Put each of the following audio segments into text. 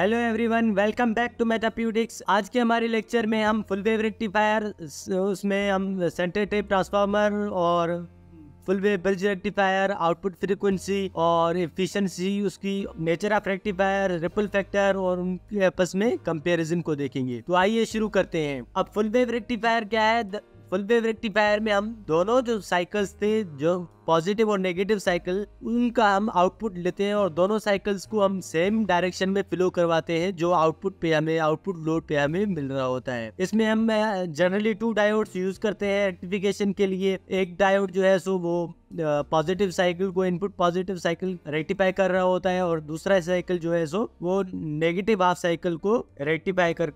Hello everyone welcome back to मेटाप्यूटिक्स आज के हमारे लेक्चर में हम फुल वेव रेक्टिफायर उसमें हम सेंटर टेप ट्रांसफार्मर और full wave bridge rectifier output frequency और एफिशिएंसी उसकी nature of rectifier ripple factor और उनके आपस में कंपैरिजन को देखेंगे तो आइए शुरू करते हैं अब फुल वेव रेक्टिफायर क्या है फुल वेव रेक्टिफायर में हम दोनों जो साइकिल्स थे जो पॉजिटिव और नेगेटिव साइकिल उनका हम आउटपुट लेते हैं और दोनों साइकिल्स को हम सेम डायरेक्शन में फ्लो करवाते हैं जो आउटपुट पे हमें आउटपुट लोड पे हमें मिल रहा होता है इसमें हम जनरली टू डायोड्स यूज करते हैं रेक्टिफिकेशन के लिए एक डायोड जो है सो वो पॉजिटिव साइकिल को इनपुट पॉजिटिव साइकिल रेक्टिफाई कर रहा होता है और दूसरा साइकिल जो है सो वो नेगेटिव हाफ साइकिल को रेक्टिफाई कर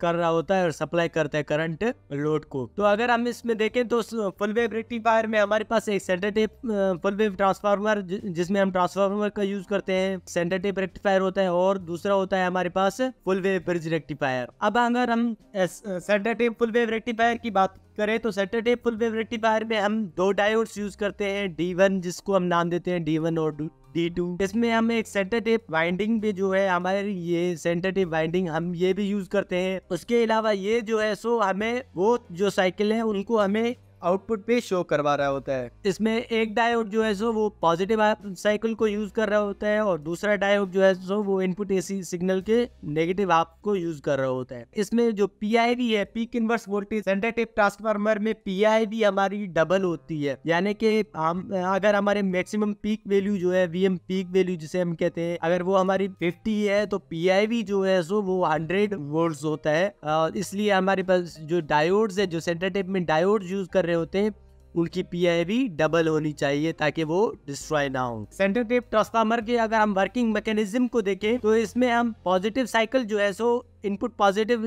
कर रहा होता है और सप्लाई करता है करंट लोड को तो अगर हम इसमें देखें तो फुल वेव रेक्टिफायर में हमारे पास एक सेंटर पे फुल वेव ट्रांसफार्मर जिसमें हम ट्रांसफार्मर का यूज करते हैं सेंटर टेप रेक्टिफायर होता है और दूसरा होता है हमारे पास फुल वेव ब्रिज रेक्टिफायर अब अगर हम centre tap full wave rectifier की बात करें तो टेप फुल वेव रेक्टिफायर में हम दो डायोड्स यूज करते हैं डी वन जिसको हम नाम देते हैं डी वन और डी टू इसमें हम एक सेंटर टेप वाइंडिंग भी जो है हमारे ये सेंटर टेप वाइंडिंग हम ये भी यूज करते हैं उसके अलावा ये जो है सो हमें वो जो साइकिल है उनको हमें आउटपुट पे शो करवा रहा होता है इसमें एक डायोड जो है सो वो पॉजिटिव साइकिल को यूज कर रहा होता है और दूसरा डायोड जो है सो वो इनपुट एसी सिग्नल के नेगेटिव आप को यूज कर रहा होता है इसमें जो पी है peak inverse voltage centre transformer में पी हमारी डबल होती है यानी कि हम अगर हमारे मैक्सिमम पीक वैल्यू जो है वीएम पीक वैल्यू जिसे हम कहते हैं अगर वो हमारी फिफ्टी है तो पी जो है सो वो हंड्रेड वोल्ट होता है इसलिए हमारे पास जो डायोड्स है जो सेंटर में डायोड यूज कर रहे रहे होते हैं उनकी पी भी डबल होनी चाहिए ताकि वो डिस्ट्रॉय ना हो सेंटर टेप ट्रांसफार्मर के अगर हम वर्किंग मैकेनिज्म को देखें तो इसमें हम पॉजिटिव साइकिल जो है सो इनपुट पॉजिटिव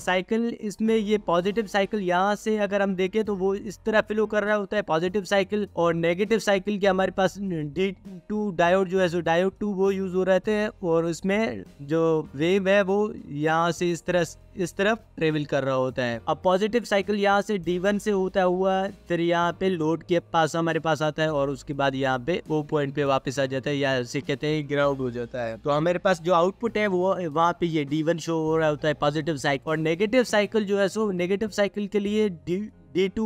साइकिल इसमें ये पॉजिटिव साइकिल यहाँ से अगर हम देखें तो वो इस तरह फिलो कर रहा होता है पॉजिटिव साइकिल और नेगेटिव साइकिल के हमारे पास डी टू डायोड जो है सो डायोड टू वो यूज हो रहे थे और उसमें जो वेव है वो यहाँ से इस तरह इस तरफ ट्रेवल कर रहा होता है अब पॉजिटिव साइकिल यहाँ से डी वन से होता हुआ फिर यहाँ पे लोड के पास हमारे पास आता है और उसके बाद यहाँ पे वो पॉइंट पे वापस आ जाता है या कहते हैं ग्राउंड हो जाता है तो हमारे पास जो आउटपुट है वो वहाँ पे ये डी वन शो हो रहा होता है पॉजिटिव साइकिल और नेगेटिव साइकिल जो है सो नेगेटिव साइकिल के लिए डी टू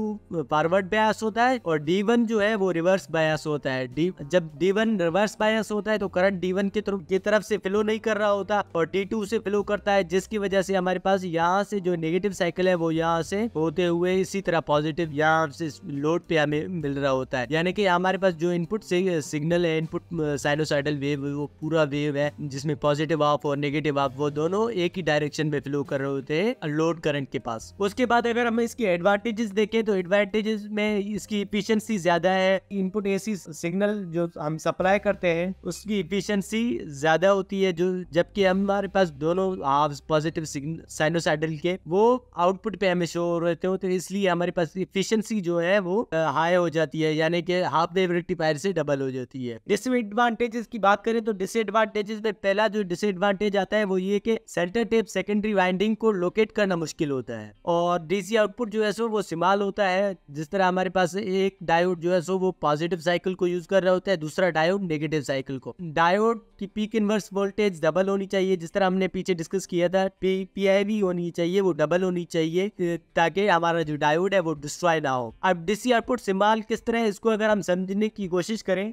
फॉरवर्ड बायस होता है और डी वन जो है वो रिवर्स बायस होता है डी जब डी वन रिवर्स बायस होता है तो करंट डी वन की तरफ से फ्लो नहीं कर रहा होता और डी टू से फ्लो करता है जिसकी वजह से हमारे पास यहाँ से जो नेगेटिव साइकिल है वो यहाँ से होते हुए इसी तरह पॉजिटिव यहाँ से लोड पे हमें मिल रहा होता है यानी कि हमारे पास जो इनपुट सिग्नल है इनपुट साइनोसाइडल वेव वो पूरा वेव है जिसमें पॉजिटिव ऑफ और नेगेटिव ऑफ वो दोनों एक ही डायरेक्शन में फ्लो कर रहे होते हैं लोड करंट के पास उसके बाद अगर हम इसकी एडवांटेजेस देखें तो एडवांटेजेस में इसकी इफिशियंसी ज़्यादा है इनपुट एसी सिग्नल जो हम सप्लाई करते हैं उसकी इफिशियंसी ज़्यादा होती है जो जबकि हमारे पास दोनों हाफ पॉजिटिव साइनोसाइडल के वो आउटपुट पे हमें शो रहते हो तो इसलिए हमारे पास इफिशियंसी जो है वो हाई हो जाती है यानी कि हाफ वेव रेक्टिफायर से डबल हो जाती है डिसएडवांटेजेस की बात करें तो डिसएडवांटेजेस में पहला जो डिसएडवांटेज आता है वो ये कि सेंटर टेप सेकेंडरी वाइंडिंग को लोकेट करना मुश्किल होता है और डीसी आउटपुट जो है सो वो इस्तेमाल होता है जिस तरह हमारे पास एक डायोड जो है सो वो पॉजिटिव साइकिल को यूज़ कर रहा होता है दूसरा डायोड नेगेटिव साइकिल को डायोड की पीक इन्वर्स वोल्टेज डबल होनी चाहिए जिस तरह हमने पीछे डिस्कस किया था पी पी होनी चाहिए वो डबल होनी चाहिए ताकि हमारा जो डायोड है वो डिस्ट्रॉय ना हो अब डीसी आउटपुट सिम्बॉल किस तरह है इसको अगर हम समझने की कोशिश करें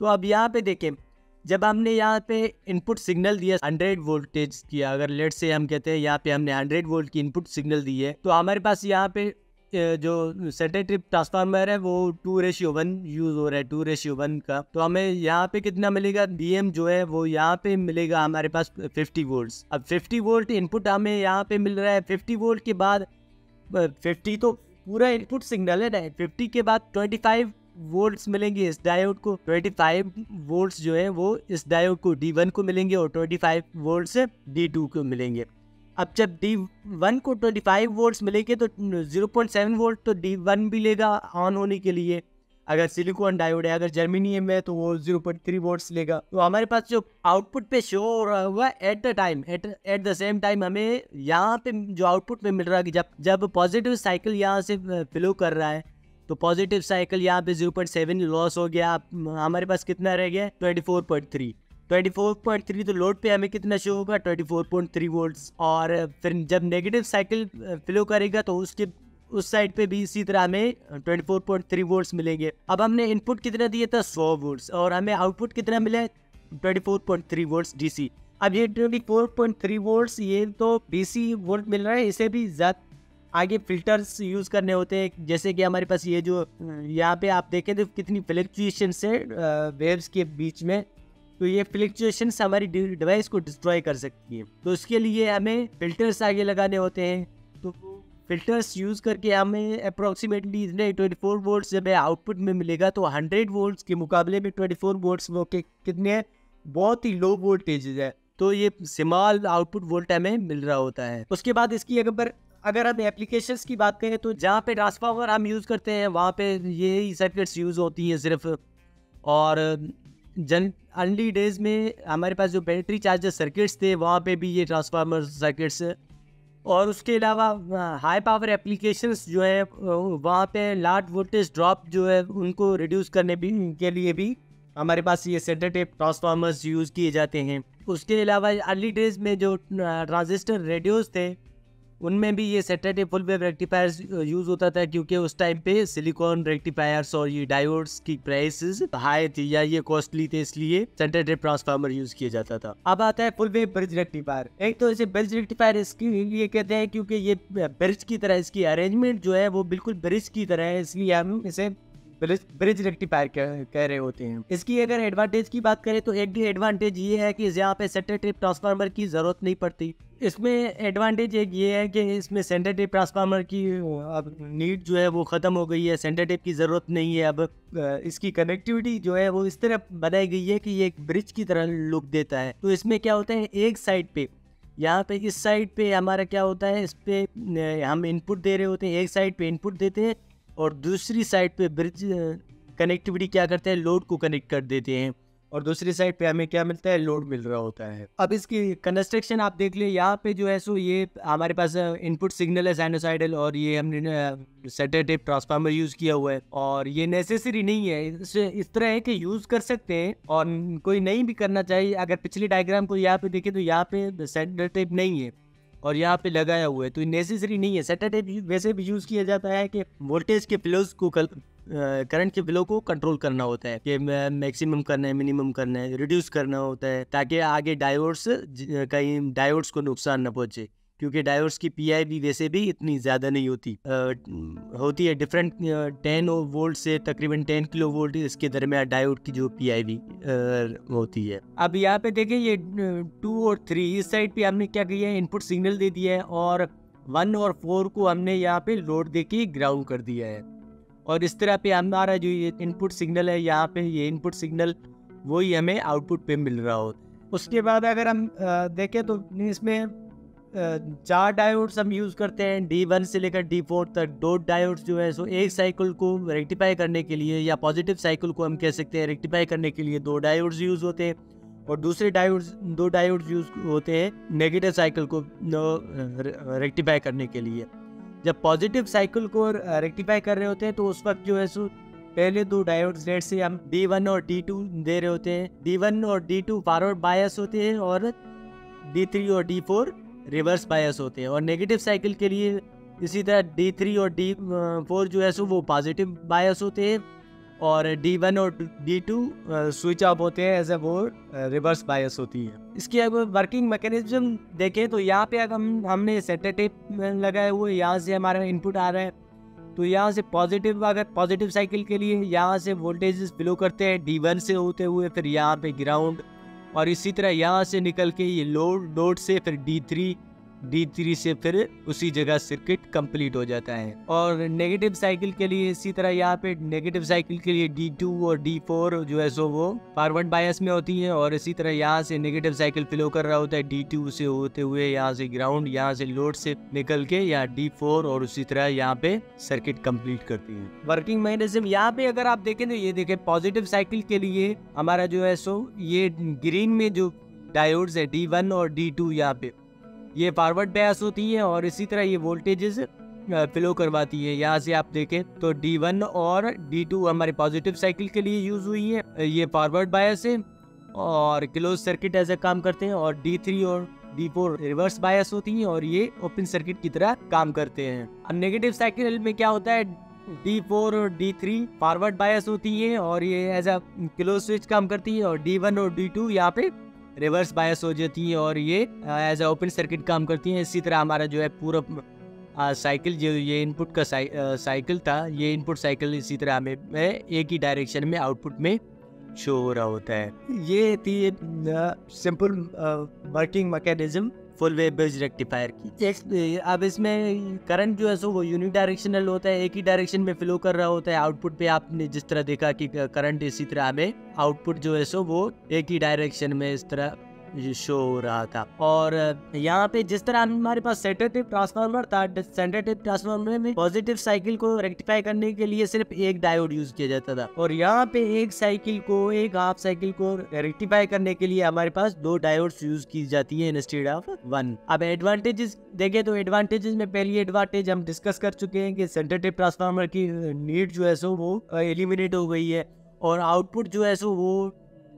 तो अब यहाँ पे देखें जब हमने यहाँ पे इनपुट सिग्नल दिया 100 वोल्टेज किया अगर लेट से हम कहते हैं यहाँ पे हमने 100 वोल्ट की इनपुट सिग्नल दी है तो हमारे पास यहाँ पे जो ट्रिप ट्रांसफार्मर है वो टू रेशियो वन यूज़ हो रहा है टू रेशियो वन का तो हमें यहाँ पे कितना मिलेगा बीएम जो है वो यहाँ पे मिलेगा हमारे पास फिफ्टी वोल्ट्स अब फिफ्टी वोल्ट इनपुट हमें यहाँ पे मिल रहा है फिफ्टी वोल्ट के बाद फिफ्टी तो पूरा इनपुट सिग्नल है ना फिफ्टी के बाद ट्वेंटी फाइव वोल्ट्स मिलेंगे इस डायोड को 25 वोल्ट्स जो है वो इस डायोड को D1 को मिलेंगे और 25 वोल्ट्स D2 को मिलेंगे अब जब डी वन को ट्वेंटी फाइव वोल्ट मिलेंगे तो जीरो पॉइंट सेवन वोल्ट तो डी वन भी लेगा ऑन होने के लिए अगर सिलिकॉन डायोड है अगर जर्मिनियम है तो वो जीरो पॉइंट थ्री वोल्ट्स लेगा तो हमारे पास जो आउटपुट पे शो हो रहा हुआ at the time at at the same time हमें यहाँ पे जो आउटपुट में मिल रहा है कि जब जब पॉजिटिव साइकिल यहाँ से फ्लो कर रहा है तो पॉजिटिव साइकिल यहाँ पे जीरो पॉइंट सेवन लॉस हो गया हमारे पास कितना रह गया ट्वेंटी फोर पॉइंट थ्री 24.3 तो लोड पे हमें कितना शो होगा 24.3 वोल्ट और फिर जब नेगेटिव साइकिल फ्लो करेगा तो उसके उस साइड पे भी इसी तरह हमें 24.3 वोल्ट्स मिलेंगे अब हमने इनपुट कितना दिया था 100 वोल्ट्स और हमें आउटपुट कितना मिला है ट्वेंटी फोर डीसी अब ये 24.3 वोल्ट्स ये तो सी वोल्ट मिल रहा है इसे भी ज़्यादा आगे फिल्टर्स यूज़ करने होते हैं जैसे कि हमारे पास ये जो यहाँ पे आप देखें तो कितनी फ्लक्चुएशन है वेव्स के बीच में तो ये फ्लिक्चुएशन हमारी डिवाइस को डिस्ट्रॉय कर सकती है तो उसके लिए हमें फिल्टर्स आगे लगाने होते हैं तो फिल्टर्स यूज़ करके हमें अप्रॉक्सीमेटली इतने ट्वेंटी फोर वोल्ट्स जब आउटपुट में मिलेगा तो हंड्रेड वोल्ट्स के मुकाबले में ट्वेंटी फोर वोल्ट्स वो के कितने बहुत ही लो वोल्टेजेज है तो ये स्मॉल आउटपुट वोल्ट हमें मिल रहा होता है उसके बाद इसकी अगर अगर हम एप्लीकेशंस की बात करें तो जहाँ पे ट्रांसफार्मर हम यूज़ करते हैं वहाँ पे यही सर्किट्स यूज़ होती हैं सिर्फ और जन अर्ली डेज में हमारे पास जो बैटरी चार्जर सर्किट्स थे वहाँ पे भी ये ट्रांसफार्मर सर्किट्स और उसके अलावा हाई पावर एप्लीकेशंस जो है वहाँ पे लार्ज वोल्टेज ड्रॉप जो है उनको रिड्यूस करने भी के लिए भी हमारे पास ये सेंटर टेप ट्रांसफार्मर्स यूज़ किए जाते हैं उसके अलावा अर्ली डेज में जो ट्रांजिस्टर रेडियोज़ थे उनमें भी ये सेटरडे फुल वेव रेक्टिफायर्स यूज़ होता था क्योंकि उस टाइम पे सिलिकॉन रेक्टिफायर्स और ये डायोड्स की प्राइसेस हाई थी या ये कॉस्टली थे इसलिए सेटरडे ट्रांसफार्मर यूज किया जाता था अब आता है फुल वेव ब्रिज रेक्टिफायर एक तो इसे ब्रिज रेक्टिफायर इसकी ये कहते हैं क्योंकि ये ब्रिज की तरह इसकी अरेंजमेंट जो है वो बिल्कुल ब्रिज की तरह है इसलिए हम इसे ब्रिज रेक्टिफायर कह रहे होते हैं इसकी अगर एडवांटेज की बात करें तो एक भी एडवांटेज ये है कि यहाँ पे सेटर ट्रिप ट्रांसफार्मर की जरूरत नहीं पड़ती इसमें एडवांटेज एक ये है कि इसमें सेंटर टेप ट्रांसफार्मर की अब नीड जो है वो ख़त्म हो गई है सेंटर टेप की ज़रूरत नहीं है अब इसकी कनेक्टिविटी जो है वो इस तरह बनाई गई है कि ये एक ब्रिज की तरह लुक देता है तो इसमें क्या होता है एक साइड पे यहाँ पे इस साइड पे हमारा क्या होता है इस पर हम इनपुट दे रहे होते हैं एक साइड पे इनपुट देते हैं और दूसरी साइड पे ब्रिज कनेक्टिविटी क्या करते हैं लोड को कनेक्ट कर देते हैं और दूसरी साइड पे हमें क्या मिलता है लोड मिल रहा होता है अब इसकी कंस्ट्रक्शन आप देख लिए यहाँ पे जो है सो ये हमारे पास इनपुट सिग्नल है साइनोसाइडल और ये हमने सेटेटिव ट्रांसफार्मर यूज किया हुआ है और ये नेसेसरी नहीं है इस, इस तरह है कि यूज कर सकते हैं और कोई नहीं भी करना चाहिए अगर पिछले डायग्राम को यहाँ पे देखे तो यहाँ पे सेटेटिव नहीं है और यहाँ पे लगाया हुआ है तो नेसेसरी नहीं है सेटेटिव वैसे भी यूज़ किया जाता है कि वोल्टेज के फ्लोज को करंट के फ्लो को कंट्रोल करना होता है कि मैक्सिमम करना है मिनिमम करना है रिड्यूस करना होता है ताकि आगे डायोड्स कहीं डायोड्स को नुकसान न पहुंचे क्योंकि डायोड्स की पीआई भी वैसे भी इतनी ज़्यादा नहीं होती आ, हम्म। होती है डिफरेंट टेन वोल्ट से तकरीबन टेन किलो वोल्ट इसके दरमियान डायोड की जो पी आई भी होती है अब यहाँ पे देखें ये टू और थ्री इस साइड पे हमने क्या किया है इनपुट सिग्नल दे दिया है और वन और फोर को हमने यहाँ पे लोड दे के ग्राउंड कर दिया है और इस तरह पे हमारा जो ये इनपुट सिग्नल है यहाँ पे ये इनपुट सिग्नल वही हमें आउटपुट पे मिल रहा होता है उसके बाद अगर हम देखें तो इसमें चार डायोड्स हम यूज़ करते हैं डी वन से लेकर डी फोर तक दो डायोड्स जो है सो एक साइकिल को रेक्टिफाई करने के लिए या पॉजिटिव साइकिल को हम कह सकते हैं रेक्टिफाई करने के लिए दो डायोड्स यूज़ होते हैं और दूसरे डायोड्स दो डायोड्स यूज़ होते हैं नेगेटिव साइकिल को रेक्टिफाई करने के लिए जब पॉजिटिव साइकिल को रेक्टिफाई कर रहे होते हैं तो उस वक्त जो है सो पहले दो डायोड्स रेट से हम डी वन और डी टू दे रहे होते हैं डी वन और डी टू फॉरवर्ड बायस होते हैं और डी थ्री और डी फोर रिवर्स बायस होते हैं और नेगेटिव साइकिल के लिए इसी तरह डी थ्री और डी फोर जो है सो वो पॉजिटिव बायस होते हैं और D1 और D2 स्विच ऑफ होते हैं एज ए वो रिवर्स बायस होती है इसकी अगर वर्किंग मैकेनिज्म देखें तो यहाँ पे अगर हम हमने सेटर टेप लगाए हुए यहाँ से हमारा इनपुट आ रहा है तो यहाँ से पॉजिटिव अगर पॉजिटिव साइकिल के लिए यहाँ से वोल्टेज बिलो करते हैं डी वन से होते हुए फिर यहाँ पे ग्राउंड और इसी तरह यहाँ से निकल के ये लोड लोड से फिर डी थ्री डी थ्री से फिर उसी जगह सर्किट कंप्लीट हो जाता है और नेगेटिव साइकिल के लिए इसी तरह यहाँ पे नेगेटिव साइकिल के लिए डी टू और डी फोर जो है सो वो फॉरवर्ड बायस में होती है और इसी तरह यहाँ से नेगेटिव साइकिल फ्लो कर रहा होता है डी टू से होते हुए यहाँ से ग्राउंड यहाँ से लोड से निकल के यहाँ डी फोर और उसी तरह यहाँ पे सर्किट कम्प्लीट करती है वर्किंग मैकेनिज्म यहाँ पे अगर आप देखें तो ये देखें पॉजिटिव साइकिल के लिए हमारा जो है सो ये ग्रीन में जो डायोड्स है डी वन और डी टू यहाँ पे ये फॉरवर्ड बयास होती है और इसी तरह ये वोल्टेजेस फ्लो करवाती है यहाँ से आप देखें तो D1 और D2 हमारे पॉजिटिव साइकिल के लिए यूज़ हुई है ये फॉरवर्ड बायस है और क्लोज सर्किट एज ए काम करते हैं और D3 और D4 रिवर्स बायस होती है और ये ओपन सर्किट की तरह काम करते हैं अब नेगेटिव साइकिल में क्या होता है D4 और D3 फॉरवर्ड बायस होती है और ये एज अ क्लोज स्विच काम करती है और D1 और D2 यहाँ पे रिवर्स बायस हो जाती है और ये एज ए ओपन सर्किट काम करती है इसी तरह हमारा जो है पूरा साइकिल जो ये इनपुट का साइकिल था ये इनपुट साइकिल इसी तरह हमें एक ही डायरेक्शन में आउटपुट में शो हो रहा होता है ये थी simple working mechanism full wave based rectifier की eh, अब इसमें करंट जो है सो वो यूनिट डायरेक्शनल होता है एक ही डायरेक्शन में फ्लो कर रहा होता है आउटपुट पे आपने जिस तरह देखा कि करंट इसी तरह हमें आउटपुट जो है सो वो एक ही डायरेक्शन में इस तरह शो हो रहा था और यहाँ पे जिस तरह हमारे पास सेंटेटिव ट्रांसफार्मर था सेंटेटिव ट्रांसफार्मर में पॉजिटिव साइकिल को रेक्टिफाई करने के लिए सिर्फ एक डायोड यूज किया जाता था और यहाँ पे एक साइकिल को एक हाफ साइकिल को रेक्टिफाई करने के लिए हमारे पास दो डायोड यूज की जाती है इंस्टेड ऑफ वन अब एडवांटेजेस देखे तो एडवांटेजेस में पहली एडवांटेज हम डिस्कस कर चुके हैं कि सेंटेटिव ट्रांसफार्मर की नीड जो है सो वो एलिमिनेट हो गई है और आउटपुट जो है सो वो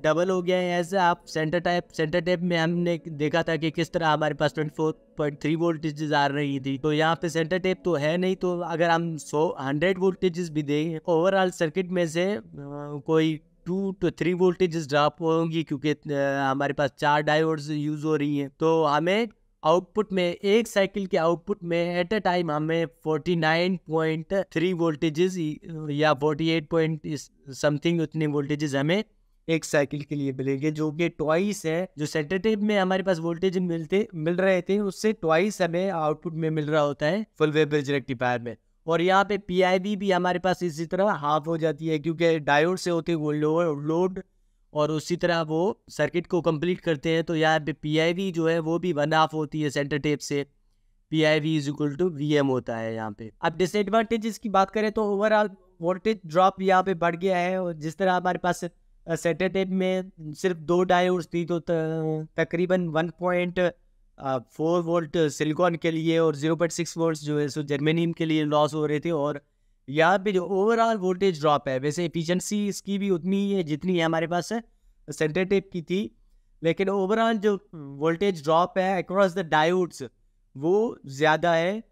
डबल हो गया है ऐसे आप सेंटर टाइप सेंटर टाइप में हमने देखा था कि किस तरह हमारे पास twenty four point three voltages आ रही थी तो यहाँ पे सेंटर टेप तो है नहीं तो अगर हम सौ हंड्रेड वोल्टेजेस भी दें ओवरऑल सर्किट में से कोई two two three voltages drop होंगी क्योंकि हमारे पास चार डायोड्स यूज़ हो रही हैं तो हमें आउटपुट में एक साइकिल के आउटपुट में एट अ टाइम हमें 49.3 वोल्टेजेस या 48. पॉइंट समथिंग उतनी वोल्टेजेस हमें एक साइकिल के लिए मिलेंगे जो कि ट्वाइस है जो सेंटेटिव में हमारे पास वोल्टेज मिलते मिल रहे थे उससे ट्वाइस हमें आउटपुट में मिल रहा होता है फुल वे ब्रिज रेक्टिफायर में और यहाँ पे पीआईबी भी हमारे पास इसी तरह हाफ हो जाती है क्योंकि डायोड से होते वो लोअर लोड और उसी तरह वो सर्किट को कंप्लीट करते हैं तो यहाँ पे पी जो है वो भी वन हाफ होती है सेंटर टेप से P I V is equal to V M होता है यहाँ पे अब डिसएडवांटेजेस की बात करें तो ओवरऑल वोल्टेज ड्रॉप यहाँ पे बढ़ गया है और जिस तरह हमारे पास सैटरडे में सिर्फ दो डायोड्स थी तो तकरीबन one point four volt silicon के लिए और जीरो पॉइंट सिक्स वोल्ट जो है सो जर्मेनियम के लिए लॉस हो रहे थे और यहाँ पे जो ओवरऑल वोल्टेज ड्रॉप है वैसे एफिशिएंसी इसकी भी उतनी ही है जितनी है हमारे पास सेंटर टेप की थी लेकिन ओवरऑल जो वोल्टेज ड्रॉप है अक्रॉस द डायोड्स वो ज़्यादा है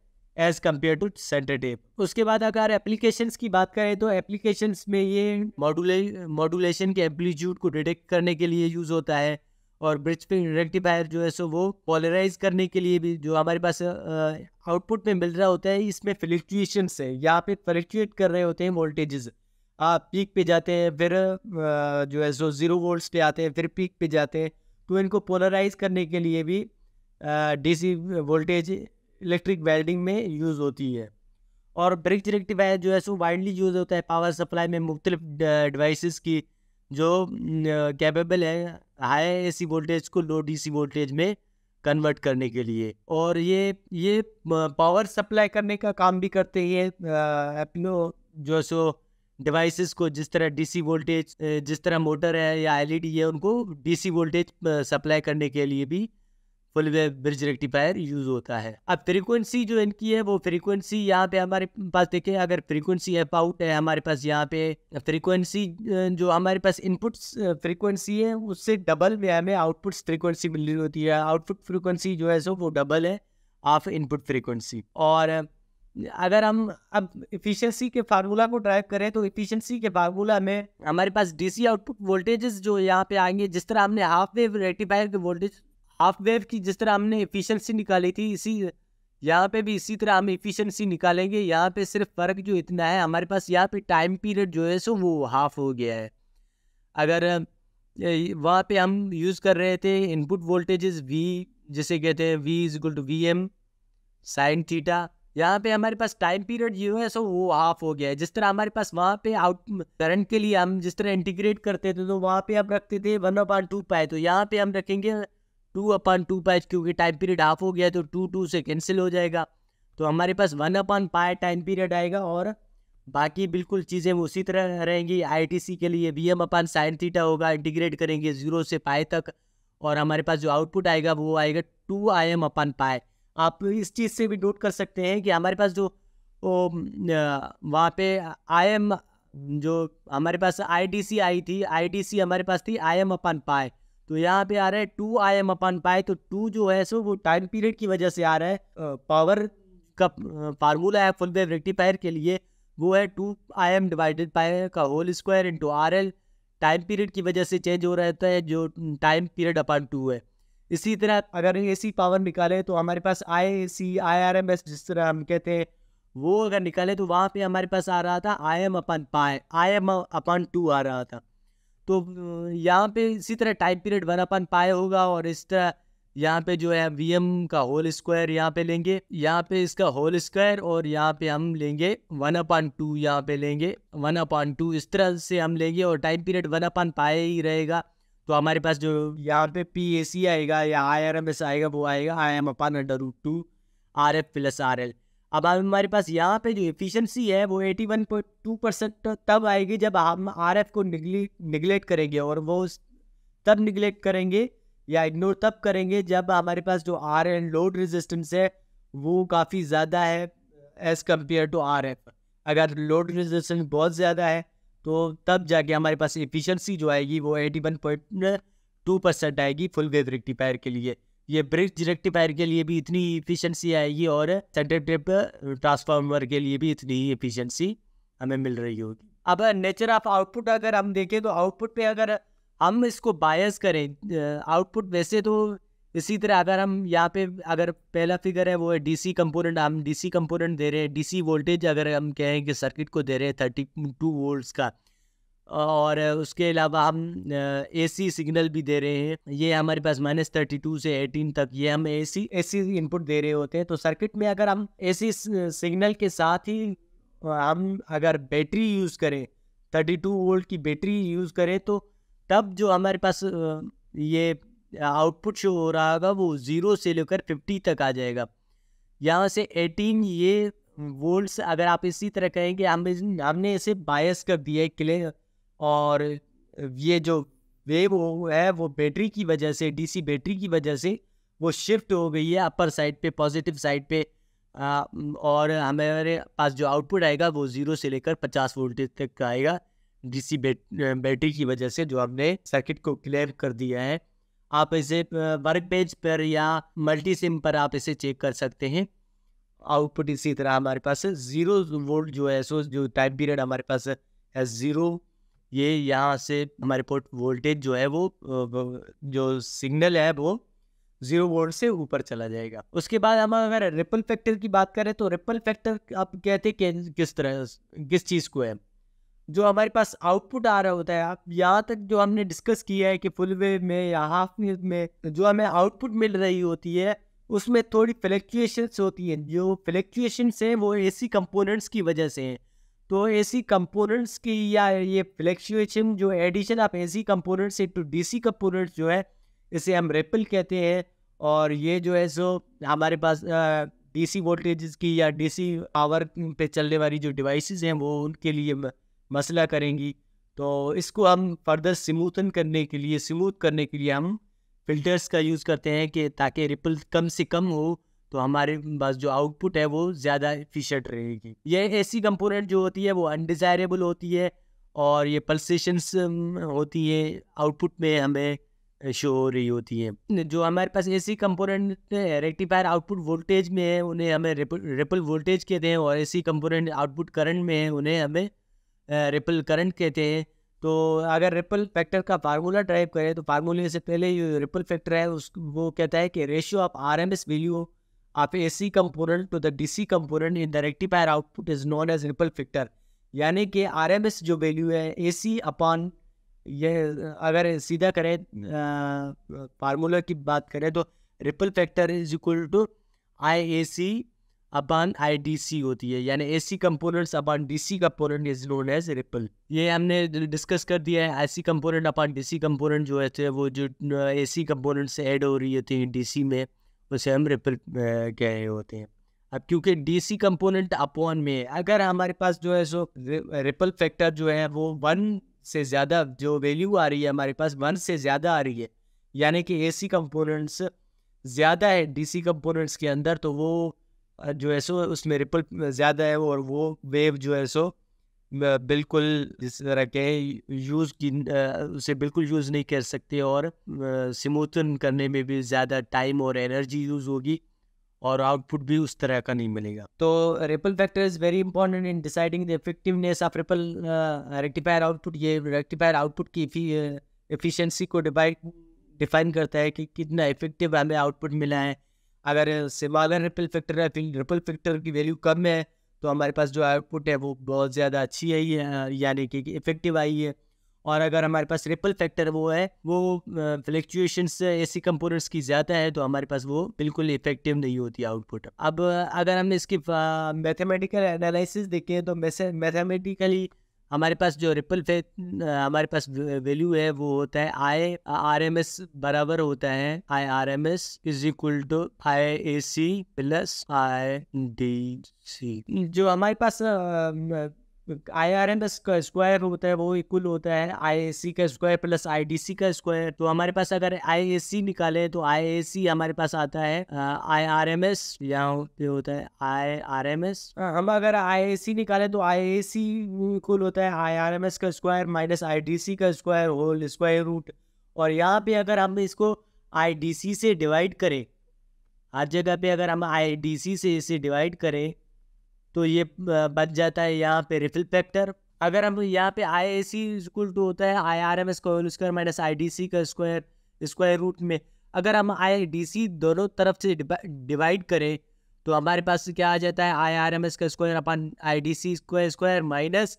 as compare to centre tap उसके बाद अगर एप्लीकेशंस की बात करें तो एप्लीकेशंस में ये मॉडुले मॉडुलेशन के एप्लीट्यूड को डिटेक्ट करने के लिए यूज़ होता है और ब्रिज पे रेक्टिफायर जो है सो वो पोलराइज करने के लिए भी जो हमारे पास आउटपुट में मिल रहा होता है इसमें फ्लक्चुएशंस है यहाँ पे फ्लक्चुएट कर रहे होते हैं वोल्टेजेस आप पीक पे जाते हैं फिर जो है सो ज़ीरो वोल्ट्स पे आते हैं फिर पीक पे जाते हैं तो इनको पोलराइज करने के लिए भी डीसी वोल्टेज इलेक्ट्रिक वेल्डिंग में यूज़ होती है और ब्रिक ब्रिक्स है जो है सो वाइडली यूज़ होता है पावर सप्लाई में मुख्तलिफ डिवाइसेस की जो कैपेबल है हाई एसी वोल्टेज को लो डीसी वोल्टेज में कन्वर्ट करने के लिए और ये ये पावर सप्लाई करने का काम भी करते हैं अपनो जो सो डिवाइसेस को जिस तरह डीसी वोल्टेज जिस तरह मोटर है या एलईडी है उनको डीसी वोल्टेज सप्लाई करने के लिए भी full wave bridge rectifier use होता है अब फ्रीक्वेंसी जो इनकी है वो फ्रीक्वेंसी यहाँ पे हमारे पास देखें अगर फ्रीक्वेंसी एफ आउट है हमारे पास यहाँ पे फ्रीक्वेंसी जो हमारे पास इनपुट फ्रीक्वेंसी है उससे डबल में हमें आउटपुट फ्रीक्वेंसी मिल रही होती है आउटपुट फ्रीक्वेंसी जो है सो वो डबल है ऑफ इनपुट फ्रीक्वेंसी और अगर हम अब इफिशिएंसी के फार्मूला को ड्राइव करें तो इफिशिएंसी के फार्मूला में हमारे पास डीसी आउटपुट वोल्टेजेस जो यहाँ पे आएंगे जिस तरह हमने हाफ वेव रेक्टिफायर के वोल्टेज हाफ़ वेव की जिस तरह हमने एफिशिएंसी निकाली थी इसी यहाँ पे भी इसी तरह हम एफिशिएंसी निकालेंगे यहाँ पे सिर्फ फ़र्क जो इतना है हमारे पास यहाँ पे टाइम पीरियड जो है सो वो हाफ हो गया है अगर वहाँ पे हम यूज़ कर रहे थे इनपुट वोल्टेजेस वी जिसे कहते हैं V is equal to V M sine theta यहाँ पे हमारे पास टाइम पीरियड जो है सो वो हाफ हो गया है जिस तरह हमारे पास वहाँ पे आउट करंट के लिए हम जिस तरह इंटीग्रेट करते थे तो वहाँ पे हम रखते थे वन अपॉइंट टू पाए तो यहाँ पे हम रखेंगे टू अपान टू पाई क्योंकि टाइम पीरियड हाफ हो गया तो टू टू से कैंसिल हो जाएगा तो हमारे पास वन अपान पाए टाइम पीरियड आएगा और बाकी बिल्कुल चीज़ें वो उसी तरह रहेंगी आई के लिए V M upon sine theta होगा इंटीग्रेट करेंगे जीरो से पाए तक और हमारे पास जो आउटपुट आएगा वो आएगा टू आई एम अपान पाए आप इस चीज़ से भी नोट कर सकते हैं कि हमारे पास जो ओ, वहाँ पे आई एम जो हमारे पास आई आई थी आई हमारे पास थी आई एम अपन पाए तो यहाँ पे आ रहा है टू आई एम अपन पाए तो टू जो है सो वो टाइम पीरियड की वजह से आ रहा है पावर का फार्मूला है फुल वेव रेक्टिफायर के लिए वो है to I am divided pi का whole square into R L time period की वजह से चेंज हो रहता है जो टाइम पीरियड अपन टू है इसी तरह अगर ए सी पावर निकाले तो हमारे पास I A C I R M S जिस तरह हम कहते हैं वो अगर निकाले तो वहाँ पे हमारे पास आ रहा था आई एम अपन पाए आई एम अपन टू आ रहा था तो यहाँ पे इसी तरह टाइम पीरियड वन अपन पाए होगा और इस तरह यहाँ पे जो है वी एम का होल स्क्वायर यहाँ पे लेंगे यहाँ पे इसका होल स्क्वायर और यहाँ पे हम लेंगे वन अपान टू यहाँ पे लेंगे वन अपान टू इस तरह से हम लेंगे और टाइम पीरियड वन अपान पाए ही रहेगा तो हमारे पास जो यहाँ पे पी ए सी आएगा या आई आर एम एस आएगा वो आएगा I M upon under root two R F plus R L अब हमारे पास यहाँ पे जो एफिशिएंसी है वो eighty one point two percent तब आएगी जब हम आर एफ़ को निगलेक्ट करेंगे और वो तब निगलेक्ट करेंगे या इग्नोर तब करेंगे जब हमारे पास जो आर एन लोड रेजिस्टेंस है वो काफ़ी ज़्यादा है as compare to R F अगर लोड रेजिस्टेंस बहुत ज़्यादा है तो तब जाके हमारे पास एफिशिएंसी जो आएगी वो eighty one point two percent आएगी फुल गेद रेक्टिफायर के लिए ये ब्रिक्स पैर के लिए भी इतनी इफिशियंसी आएगी और सेंटर ट्रिप ट्रांसफार्मर के लिए भी इतनी ही इफिशियंसी हमें मिल रही होगी अब नेचर ऑफ आउटपुट अगर हम देखें तो आउटपुट पे अगर हम इसको बायस करें आउटपुट वैसे तो इसी तरह अगर हम यहाँ पे अगर पहला फिगर है वो है डीसी कंपोनेंट हम डीसी कंपोनेंट दे रहे हैं डीसी वोल्टेज अगर हम कहें कि सर्किट को दे रहे हैं थर्टी टू वोल्ट का और उसके अलावा हम ए सी सिग्नल भी दे रहे हैं ये हमारे पास माइनस थर्टी टू से एटीन तक ये हम ए सी ए सी इनपुट दे रहे होते हैं तो सर्किट में अगर हम ए सी सिग्नल के साथ ही हम अगर बैटरी यूज़ करें थर्टी टू वोल्ट की बैटरी यूज़ करें तो तब जो हमारे पास ये आउटपुट शो हो रहा होगा वो ज़ीरो से लेकर फिफ्टी तक आ जाएगा यहाँ से एटीन ये वोल्ट्स अगर आप इसी तरह कहेंगे हम हमने इसे बायस कर दिया है क्लियर और ये जो वेव है वो बैटरी की वजह से डीसी बैटरी की वजह से वो शिफ्ट हो गई है अपर साइड पे पॉजिटिव साइड पे आ, और हमारे पास जो आउटपुट आएगा वो ज़ीरो से लेकर पचास वोल्टेज तक का आएगा डीसी बैटरी की वजह से जो हमने सर्किट को क्लियर कर दिया है आप इसे वर्क पेज पर या मल्टी सिम पर आप इसे चेक कर सकते हैं आउटपुट इसी तरह हमारे पास ज़ीरो वोल्ट जो है सो जो टाइम पीरियड हमारे पास है ज़ीरो ये यहाँ से हमारे पोर्ट वोल्टेज जो है वो जो सिग्नल है वो जीरो वोल्ट से ऊपर चला जाएगा उसके बाद हम अगर रिपल फैक्टर की बात करें तो रिपल फैक्टर आप कहते हैं किस तरह किस चीज़ को है जो हमारे पास आउटपुट आ रहा होता है आप यहाँ तक जो हमने डिस्कस किया है कि फुल वेव में या हाफ वेव में जो हमें आउटपुट मिल रही होती है उसमें थोड़ी फ्लैक्चुएशंस होती हैं जो फ्लैक्चुएशंस हैं वो एसी कंपोनेंट्स की वजह से हैं तो एसी कंपोनेंट्स की या ये फ्लैक्चुएशन जो एडिशन आप एसी कंपोनेंट से टू डीसी कंपोनेंट्स जो है इसे हम रेपल कहते हैं और ये जो है सो हमारे पास डीसी वोल्टेज की या डीसी पावर पे चलने वाली जो डिवाइसेस हैं वो उनके लिए मसला करेंगी तो इसको हम फर्दर स्मूथन करने के लिए स्मूथ करने के लिए हम फिल्टर्स का यूज़ करते हैं कि ताकि रिपल कम से कम हो तो हमारे पास जो आउटपुट है वो ज़्यादा इफिशेंट रहेगी ये ऐसी कंपोनेंट जो होती है वो अनडिज़ायरेबल होती है और ये पल्सेशंस होती है आउटपुट में हमें शो हो रही होती है जो हमारे पास ऐसी कंपोनेंट रेक्टिफायर आउटपुट वोल्टेज में है उन्हें हमें रिपल वोल्टेज कहते हैं और एसी कंपोनेंट आउटपुट करंट में है उन्हें हमें रिपल करंट कहते हैं तो अगर रिपल फैक्टर का फार्मूला ड्राइव करें तो फार्मूले से पहले रिपल फैक्टर है उस वो कहता है कि ratio of R M S value of C component to the D C component in the rectifier output is known as ripple factor यानी कि आर एम एस जो वैल्यू है ए सी अपॉन ये अगर सीधा करें फार्मूला की बात करें तो ripple factor is equal to I A C upon I D C होती है यानी A C components upon D C component is known as ripple ये हमने डिस्कस कर दिया है I C component upon D C component जो है थे वो जो ए सी कंपोनेंट से एड हो रही थी डी सी में उसे हम रिपल कह रहे होते हैं अब क्योंकि डीसी कंपोनेंट अपॉन में है अगर हमारे पास जो है सो रिपल फैक्टर जो है वो वन से ज़्यादा जो वैल्यू आ रही है हमारे पास वन से ज़्यादा आ रही है यानी कि एसी कंपोनेंट्स ज़्यादा है डीसी कंपोनेंट्स के अंदर तो वो जो है सो उसमें रिपल ज़्यादा है और वो वेव जो है सो बिल्कुल इस तरह के यूज़ की उसे बिल्कुल यूज़ नहीं कर सकते और स्मूथन करने में भी ज़्यादा टाइम और एनर्जी यूज़ होगी और आउटपुट भी उस तरह का नहीं मिलेगा तो ripple factor is very important in deciding the effectiveness of ripple rectifier output ये रेक्टिफायर आउटपुट की एफिशिएंसी को डिवाइड डिफाइन करता है कि कितना इफेक्टिव हमें आउटपुट मिला है अगर सिमालर रिपल फैक्टर है रिपल फैक्टर की वैल्यू कम है तो हमारे पास जो आउटपुट है वो बहुत ज़्यादा अच्छी आई है यानी कि इफ़ेक्टिव आई है और अगर हमारे पास रिपल फैक्टर वो है वो फ्लक्चुएशंस ऐसी कंपोनेंट्स की ज़्यादा है तो हमारे पास वो बिल्कुल इफेक्टिव नहीं होती आउटपुट अब अगर हम इसकी मैथमेटिकल एनालिसिस देखें तो मैथमेटिकली हमारे पास जो रिपल फे हमारे पास वैल्यू है वो होता है आई आर एम एस बराबर होता है I R M S is equal to I A C plus I D C जो हमारे पास आई आर एम का स्क्वायर होता है वो इक्वल होता है आई ए सी का square plus I D C का स्क्वायर तो हमारे पास अगर आई ए सी निकाले तो आई ए सी हमारे पास आता है आई आर एम एस यहाँ पे होता है आई आर एम एस हम अगर आई ए सी निकाले तो आई ए सी इक्वल होता है आई आर एम एस का square minus I D C का स्क्वायर होल स्क्वायर रूट और यहाँ पे अगर हम इसको आई डी सी से डिवाइड करें हर जगह पे अगर हम आई डी सी से इसे डिवाइड करें तो ये बच जाता है यहाँ पे रिफिल फैक्टर अगर हम यहाँ पे आई ए सी इक्वल टू होता है I R M square square minus I D C का स्क्वायर स्क्वायर रूट में अगर हम आई डी सी दोनों तरफ से डिवाइड करें तो हमारे पास क्या आ जाता है आई आर एम एस का square upon I D C square square minus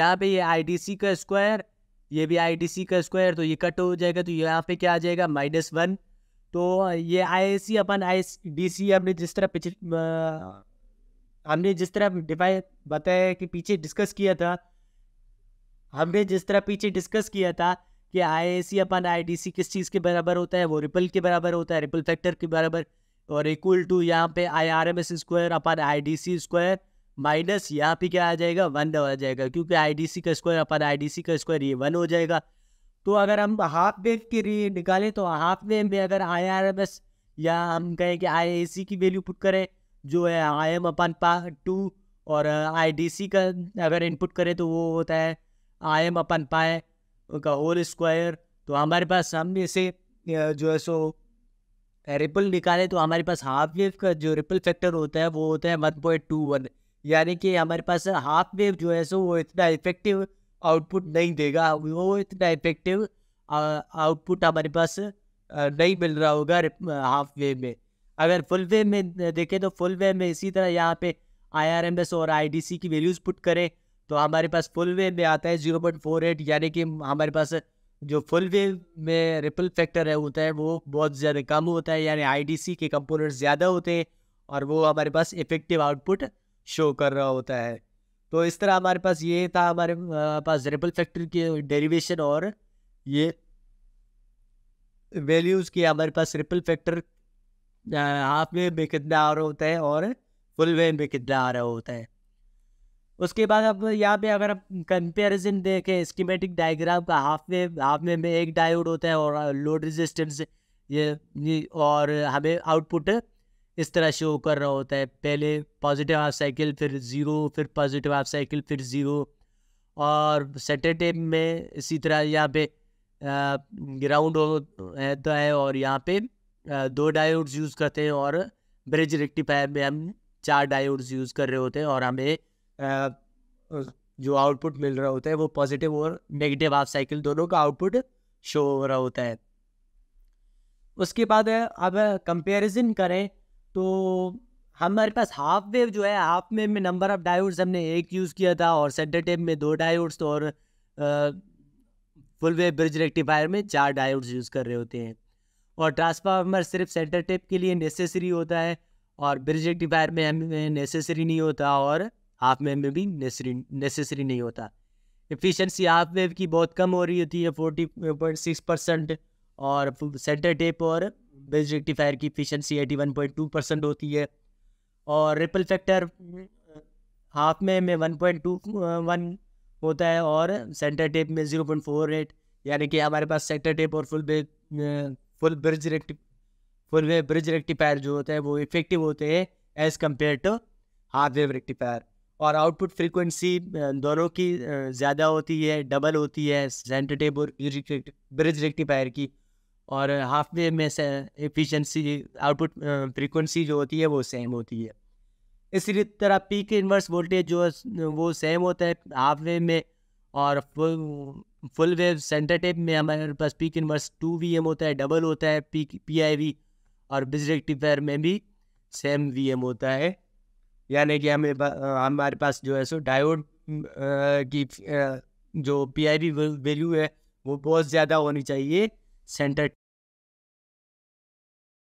यहाँ पे ये आई डी सी का स्क्वायर ये भी आई डी सी का स्क्वायर तो ये कट हो जाएगा तो यहाँ पे क्या आ जाएगा माइनस वन तो ये आई A C upon I D सी अपने जिस तरह पिछले हमने जिस तरह डिफाई बताया कि पीछे डिस्कस किया था हमने जिस तरह पीछे डिस्कस किया था कि आई अपन आई किस चीज़ के बराबर होता है वो रिपल के बराबर होता है रिपल फैक्टर के बराबर और इक्वल टू यहाँ पे I R M S square upon I D C square minus यहाँ पे क्या आ जाएगा वन आ जाएगा क्योंकि आई डी सी का square upon I D C का स्क्वायर ये वन हो जाएगा तो अगर हम हाफ वेव के लिए निकालें तो हाफ वेव में अगर आई आर एम एस या हम कहें कि आई ए सी की वैल्यू पुट करें जो है आई एम अपन पा टू और आईडीसी uh, का अगर इनपुट करें तो वो होता है आई एम अपन पाए का होल स्क्वायर तो हमारे पास हम इसे जो है सो रिपल निकाले तो हमारे पास हाफ वेव का जो रिपल फैक्टर होता है वो होता है वन पॉइंट टू वन यानी कि हमारे पास हाफ वेव जो है सो वो इतना इफेक्टिव आउटपुट नहीं देगा वो इतना इफेक्टिव आउटपुट uh, हमारे पास uh, नहीं मिल रहा होगा हाफ वेव में अगर फुल वे में देखें तो फुल वे में इसी तरह यहाँ पे आई और आई की वैल्यूज़ पुट करें तो हमारे पास फुल वे में आता है जीरो पॉइंट फोर एट यानी कि हमारे पास जो फुल वे में रिपल फैक्टर है होता है वो बहुत ज़्यादा कम होता है यानी आई के कंपोनेंट ज़्यादा होते हैं और वो हमारे पास इफेक्टिव आउटपुट शो कर रहा होता है तो इस तरह हमारे पास ये था हमारे पास रिपल फैक्टर की डेरिवेशन और ये वैल्यूज़ की हमारे पास रिपल फैक्टर हाफ में भी आ रहा होता है और फुल में भी कितना आ रहा होता है उसके बाद अब यहाँ पे अगर आप कंपेरिजन देखें स्कीमेटिक डायग्राम का हाफ में हाफ में में एक डायोड होता है और लोड रेजिस्टेंस ये, ये और हमें आउटपुट इस तरह शो कर रहा होता है पहले पॉजिटिव हाफ साइकिल फिर ज़ीरो फिर पॉजिटिव हाफ साइकिल फिर ज़ीरो और सैटरडे में इसी तरह यहाँ पे ग्राउंड होता तो है और यहाँ पे दो डायोड्स यूज़ करते हैं और ब्रिज रेक्टिफायर में हम चार डायोड्स यूज़ कर रहे होते हैं और हमें जो आउटपुट मिल रहा होता है वो पॉजिटिव और नेगेटिव हाफ साइकिल दोनों का आउटपुट शो हो रहा होता है उसके बाद अब कंपेरिजन करें तो हमारे पास हाफ वेव जो है हाफ वेव में नंबर ऑफ डायोड्स हमने एक यूज़ किया था और सेंटर टेप में दो डायोड्स तो और फुल वेव ब्रिज रेक्टिफायर में चार डायोड्स यूज़ कर रहे होते हैं और ट्रांसफार्मर सिर्फ सेंटर टेप के लिए नेसेसरी होता है और ब्रिज रेक्टिफायर में एम नेसेसरी नहीं होता और हाफ में में भी नेसेसरी नहीं होता एफिशिएंसी हाफ वेव की बहुत कम हो रही होती है फोर्टी पॉइंट सिक्स परसेंट और सेंटर टेप और ब्रिज रेक्टिफायर की efficiency eighty one point two percent होती है और रिपल फैक्टर हाफ में में वन पॉइंट टू वन होता है और सेंटर टेप में ज़ीरो पॉइंट फोर एट यानी कि हमारे पास सेंटर टेप और फुल बेग full bridge recti full wave bridge rectifier जो होते हैं वो इफेक्टिव होते हैं as compare to half wave rectifier और आउटपुट फ्रीक्वेंसी दोनों की ज़्यादा होती है डबल होती है सेंटेटिव और ब्रिज रेक्टिफायर की और हाफ वेव में से एफिशेंसी आउटपुट फ्रीक्वेंसी जो होती है वो सेम होती है इसी तरह पीक इन्वर्स वोल्टेज जो वो सेम होता है हाफ वे में और फुल वेव सेंटर टेप में हमारे पास peak inverse two V M होता है डबल होता है पी पी आई वी और बिजरेक्टिफायर में भी सेम वी एम होता है यानी कि हमें हमारे पास जो है सो डायोड की जो पी आई वी वैल्यू है वो बहुत ज़्यादा होनी चाहिए सेंटर